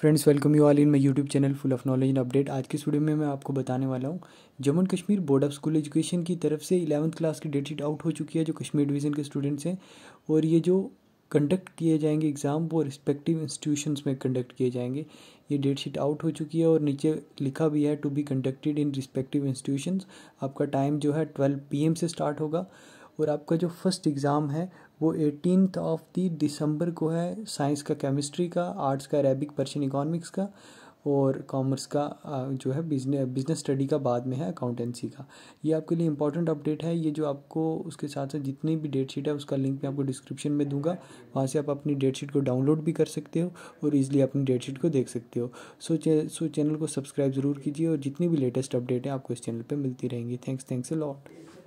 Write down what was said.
friends welcome you all in my YouTube channel full of knowledge and update आज के studio में मैं आपको बताने वाला हूँ Jammu and Kashmir board of school education की तरफ से इलेवंथ क्लास की डेट शीट आउट हो चुकी है जो कश्मीर डिवीज़न के स्टूडेंट्स हैं और ये जो कंडक्ट किए जाएंगे एग्ज़ाम वो रिस्पेक्टिव इंस्टीट्यूशन में कंडक्ट किए जाएंगे ये डेट शीट आउट हो चुकी है और नीचे लिखा भी है to be conducted in respective institution आपका टाइम जो है ट्वेल्व पी से स्टार्ट होगा और आपका जो फर्स्ट एग्ज़ाम है वो एटीनथ ऑफ दी दिसंबर को है साइंस का केमिस्ट्री का आर्ट्स का अरेबिक पर्शियन इकोनॉमिक्स का और कॉमर्स का जो है बिजनेस बिजनेस स्टडी का बाद में है अकाउंटेंसी का ये आपके लिए इंपॉर्टेंट अपडेट है ये जो आपको उसके साथ साथ जितनी भी डेट शीट है उसका लिंक मैं आपको डिस्क्रिप्शन में दूंगा वहाँ से आप अपनी डेट शीट को डाउनलोड भी कर सकते हो और इजीली अपनी डेट शीट को देख सकते हो सो चे, सो चैनल को सब्सक्राइब ज़रूर कीजिए और जितनी भी लेटेस्ट अपडेट है आपको इस चैनल पर मिलती रहेंगी थैंक्स थैंक्स अ लॉट